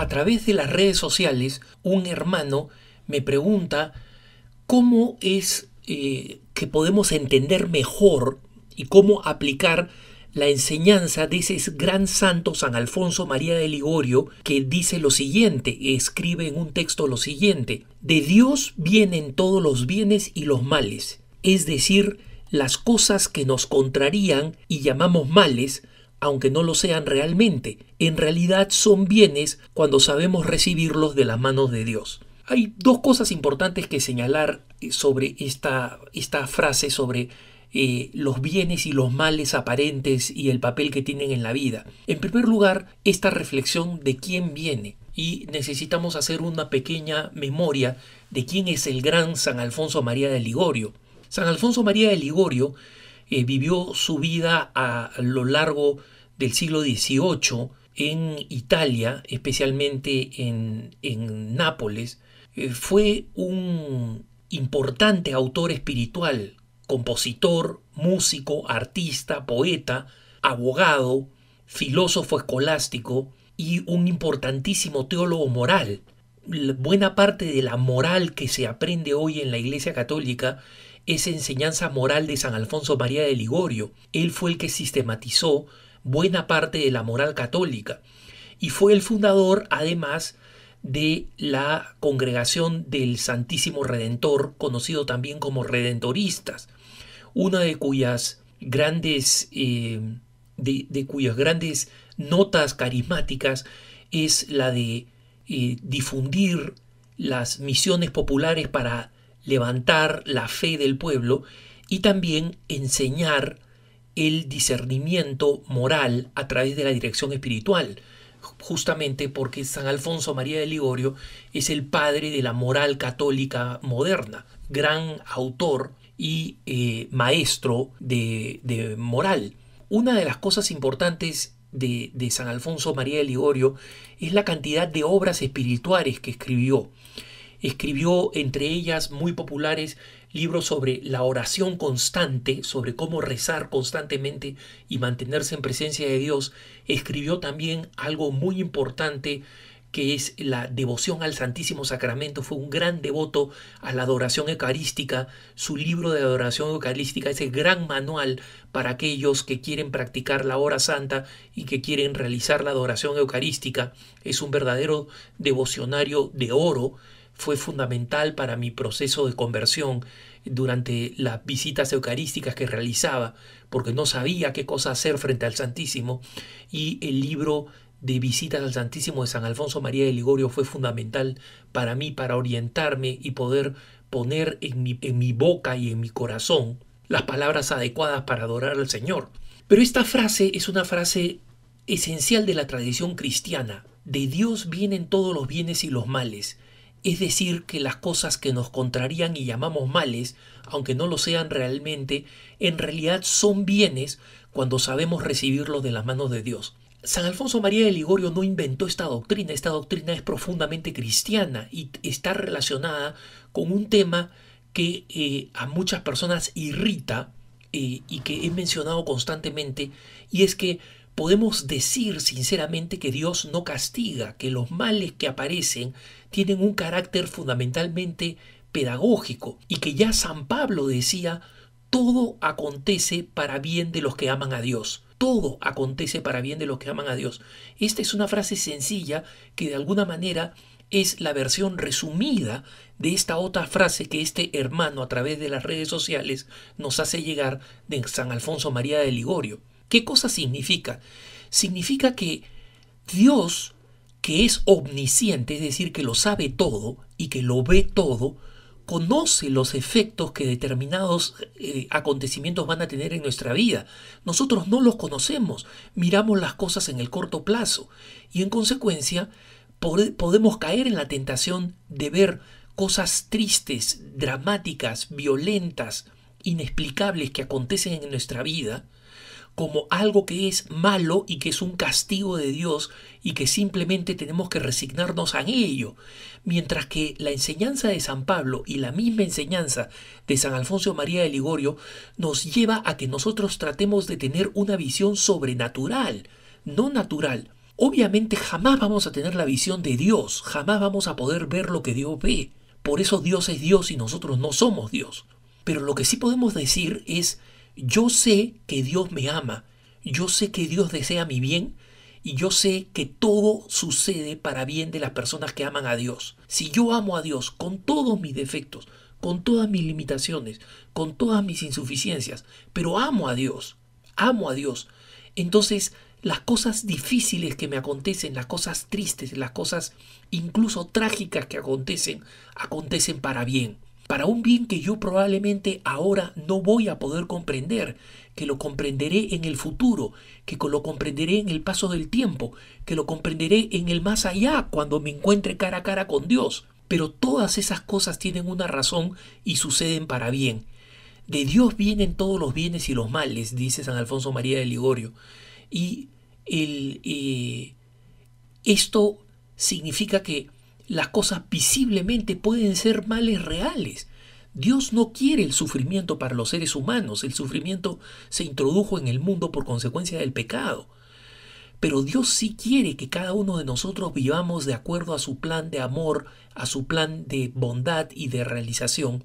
a través de las redes sociales, un hermano me pregunta cómo es eh, que podemos entender mejor y cómo aplicar la enseñanza de ese gran santo San Alfonso María de Ligorio, que dice lo siguiente, escribe en un texto lo siguiente, de Dios vienen todos los bienes y los males, es decir, las cosas que nos contrarían y llamamos males, aunque no lo sean realmente. En realidad son bienes cuando sabemos recibirlos de las manos de Dios. Hay dos cosas importantes que señalar eh, sobre esta, esta frase sobre eh, los bienes y los males aparentes y el papel que tienen en la vida. En primer lugar, esta reflexión de quién viene y necesitamos hacer una pequeña memoria de quién es el gran San Alfonso María de Ligorio. San Alfonso María de Ligorio eh, vivió su vida a lo largo del siglo XVIII en Italia, especialmente en, Nápoles, eh, fue un importante autor espiritual, compositor, músico, artista, poeta, abogado, filósofo escolástico y un importantísimo teólogo moral. buena parte de la moral que se aprende hoy en la Iglesia Católica esa enseñanza moral de San Alfonso María de Ligorio. Él fue el que sistematizó buena parte de la moral católica y fue el fundador además de la congregación del Santísimo Redentor, conocido también como Redentoristas, una de cuyas grandes, eh, cuyas grandes notas carismáticas es la de eh, difundir las misiones populares para levantar la fe del pueblo y también enseñar el discernimiento moral a través de la dirección espiritual, justamente porque San Alfonso María de Ligorio es el padre de la moral católica moderna, gran autor y eh, maestro de, moral. Una de las cosas importantes de San Alfonso María de Ligorio es la cantidad de obras espirituales que escribió. Escribió entre ellas muy populares libros sobre la oración constante, sobre cómo rezar constantemente y mantenerse en presencia de Dios. Escribió también algo muy importante que es la devoción al Santísimo Sacramento, fue un gran devoto a la adoración eucarística. Su libro de adoración eucarística es el gran manual para aquellos que quieren practicar la hora santa y que quieren realizar la adoración eucarística. Es un verdadero devocionario de oro fue fundamental para mi proceso de conversión durante las visitas eucarísticas que realizaba, porque no sabía qué cosa hacer frente al Santísimo, y el libro de visitas al Santísimo de San Alfonso María de Ligorio fue fundamental para mí, para orientarme y poder poner en mi, boca y en mi corazón las palabras adecuadas para adorar al Señor. Pero esta frase es una frase esencial de la tradición cristiana. De Dios vienen todos los bienes y los males. Es decir, que las cosas que nos contrarían y llamamos males, aunque no lo sean realmente, en realidad son bienes cuando sabemos recibirlos de las manos de Dios. San Alfonso María de Ligorio no inventó esta doctrina, esta doctrina es profundamente cristiana y está relacionada con un tema que eh, a muchas personas irrita eh, y que he mencionado constantemente, y es que podemos decir sinceramente que Dios no castiga, que los males que aparecen tienen un carácter fundamentalmente pedagógico y que ya San Pablo decía, todo acontece para bien de los que aman a Dios. Todo acontece para bien de los que aman a Dios. Esta es una frase sencilla que de alguna manera es la versión resumida de esta otra frase que este hermano a través de las redes sociales nos hace llegar de San Alfonso María de Ligorio. ¿Qué cosa significa? Significa que Dios, que es omnisciente, es decir, que lo sabe todo y que lo ve todo, conoce los efectos que determinados eh, acontecimientos van a tener en nuestra vida. Nosotros no los conocemos, miramos las cosas en el corto plazo y en consecuencia podemos caer en la tentación de ver cosas tristes, dramáticas, violentas, inexplicables que acontecen en nuestra vida como algo que es malo y que es un castigo de Dios y que simplemente tenemos que resignarnos a ello. Mientras que la enseñanza de San Pablo y la misma enseñanza de San Alfonso María de Ligorio nos lleva a que nosotros tratemos de tener una visión sobrenatural, no natural. Obviamente jamás vamos a tener la visión de Dios, jamás vamos a poder ver lo que Dios ve. Por eso Dios es Dios y nosotros no somos Dios. Pero lo que sí podemos decir es yo sé que Dios me ama, yo sé que Dios desea mi bien y yo sé que todo sucede para bien de las personas que aman a Dios. Si yo amo a Dios con todos mis defectos, con todas mis limitaciones, con todas mis insuficiencias, pero amo a Dios, amo a Dios, entonces las cosas difíciles que me acontecen, las cosas tristes, las cosas incluso trágicas que acontecen, acontecen para bien para un bien que yo probablemente ahora no voy a poder comprender, que lo comprenderé en el futuro, que lo comprenderé en el paso del tiempo, que lo comprenderé en el más allá cuando me encuentre cara a cara con Dios. Pero todas esas cosas tienen una razón y suceden para bien. De Dios vienen todos los bienes y los males, dice San Alfonso María de Ligorio. Y eh, esto significa que las cosas visiblemente pueden ser males reales. Dios no quiere el sufrimiento para los seres humanos. El sufrimiento se introdujo en el mundo por consecuencia del pecado. Pero Dios sí quiere que cada uno de nosotros vivamos de acuerdo a su plan de amor, a su plan de bondad y de realización,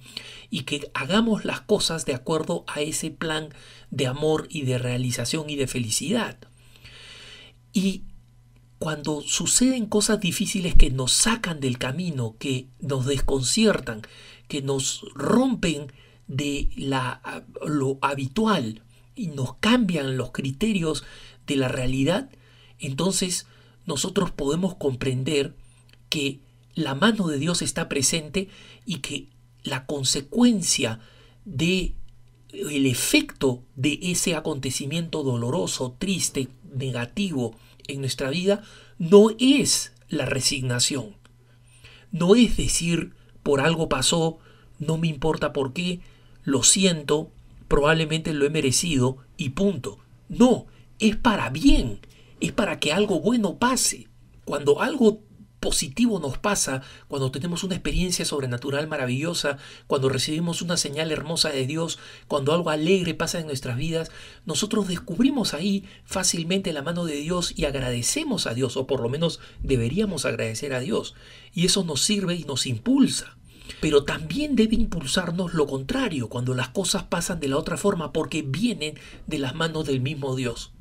y que hagamos las cosas de acuerdo a ese plan de amor y de realización y de felicidad. Y cuando suceden cosas difíciles que nos sacan del camino, que nos desconciertan, que nos rompen de lo habitual y nos cambian los criterios de la realidad, entonces nosotros podemos comprender que la mano de Dios está presente y que la consecuencia de el efecto de ese acontecimiento doloroso, triste, negativo, en nuestra vida no es la resignación. No es decir, por algo pasó, no me importa por qué, lo siento, probablemente lo he merecido y punto. No, es para bien, es para que algo bueno pase. Cuando algo positivo nos pasa cuando tenemos una experiencia sobrenatural maravillosa, cuando recibimos una señal hermosa de Dios, cuando algo alegre pasa en nuestras vidas, nosotros descubrimos ahí fácilmente la mano de Dios y agradecemos a Dios, o por lo menos deberíamos agradecer a Dios. Y eso nos sirve y nos impulsa. Pero también debe impulsarnos lo contrario, cuando las cosas pasan de la otra forma, porque vienen de las manos del mismo Dios.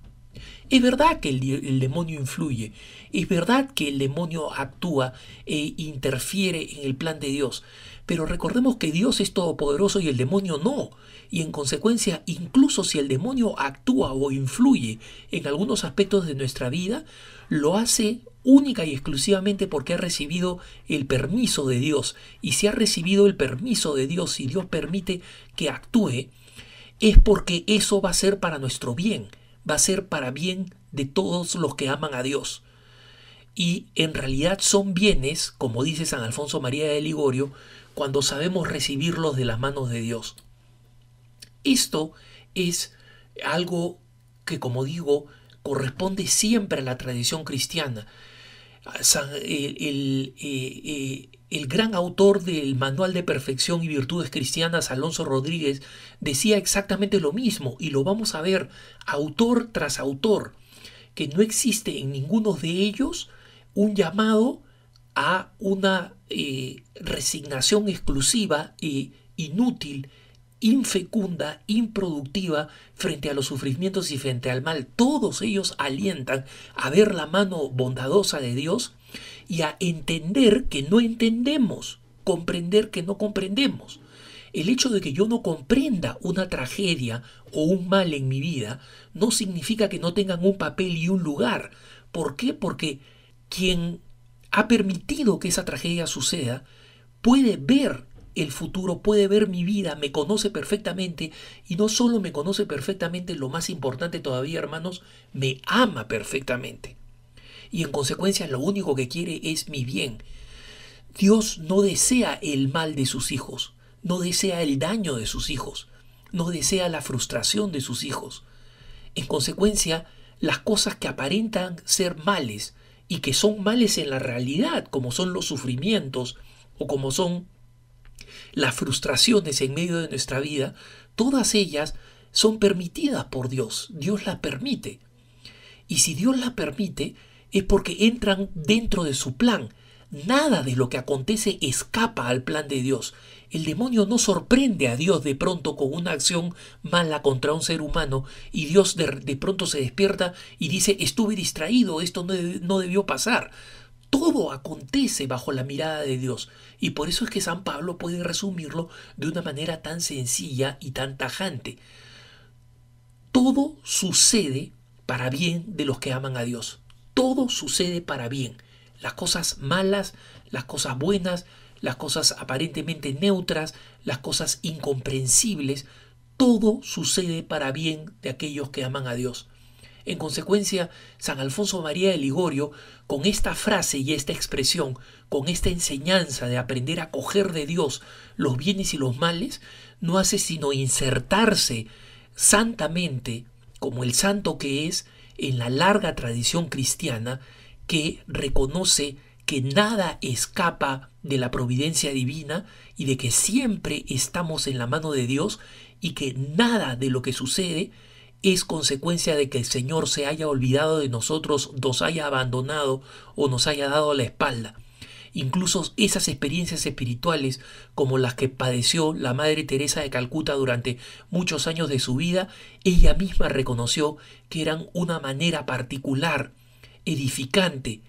Es verdad que el, demonio influye, es verdad que el demonio actúa e interfiere en el plan de Dios, pero recordemos que Dios es todopoderoso y el demonio no, y en consecuencia, incluso si el demonio actúa o influye en algunos aspectos de nuestra vida, lo hace única y exclusivamente porque ha recibido el permiso de Dios, y si ha recibido el permiso de Dios y Dios permite que actúe, es porque eso va a ser para nuestro bien va a ser para bien de todos los que aman a Dios. Y en realidad son bienes, como dice San Alfonso María de Ligorio, cuando sabemos recibirlos de las manos de Dios. Esto es algo que, como digo, corresponde siempre a la tradición cristiana eh, eh, el, gran autor del Manual de Perfección y Virtudes Cristianas, Alonso Rodríguez, decía exactamente lo mismo, y lo vamos a ver autor tras autor, que no existe en ninguno de ellos un llamado a una eh, resignación exclusiva e inútil infecunda, improductiva frente a los sufrimientos y frente al mal. Todos ellos alientan a ver la mano bondadosa de Dios y a entender que no entendemos, comprender que no comprendemos. El hecho de que yo no comprenda una tragedia o un mal en mi vida no significa que no tengan un papel y un lugar. ¿Por qué? Porque quien ha permitido que esa tragedia suceda puede ver el futuro, puede ver mi vida, me conoce perfectamente y no solo me conoce perfectamente, lo más importante todavía hermanos, me ama perfectamente. Y en consecuencia lo único que quiere es mi bien. Dios no desea el mal de sus hijos, no desea el daño de sus hijos, no desea la frustración de sus hijos. En consecuencia, las cosas que aparentan ser males y que son males en la realidad, como son los sufrimientos o como son las frustraciones en medio de nuestra vida, todas ellas son permitidas por Dios. Dios las permite. Y si Dios las permite, es porque entran dentro de su plan. Nada de lo que acontece escapa al plan de Dios. El demonio no sorprende a Dios de pronto con una acción mala contra un ser humano y Dios de, pronto se despierta y dice, estuve distraído, esto no, no debió pasar. Todo acontece bajo la mirada de Dios. Y por eso es que San Pablo puede resumirlo de una manera tan sencilla y tan tajante. Todo sucede para bien de los que aman a Dios. Todo sucede para bien. Las cosas malas, las cosas buenas, las cosas aparentemente neutras, las cosas incomprensibles, todo sucede para bien de aquellos que aman a Dios. En consecuencia, San Alfonso María de Ligorio, con esta frase y esta expresión, con esta enseñanza de aprender a coger de Dios los bienes y los males, no hace sino insertarse santamente, como el santo que es, en la larga tradición cristiana que reconoce que nada escapa de la providencia divina y de que siempre estamos en la mano de Dios y que nada de lo que sucede es consecuencia de que el Señor se haya olvidado de nosotros, nos haya abandonado o nos haya dado la espalda. Incluso esas experiencias espirituales, como las que padeció la Madre Teresa de Calcuta durante muchos años de su vida, ella misma reconoció que eran una manera particular, edificante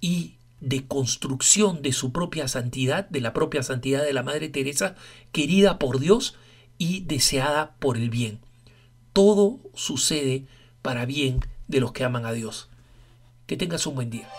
y de construcción de su propia santidad, de la propia santidad de la Madre Teresa, querida por Dios y deseada por el bien todo sucede para bien de los que aman a Dios. Que tengas un buen día.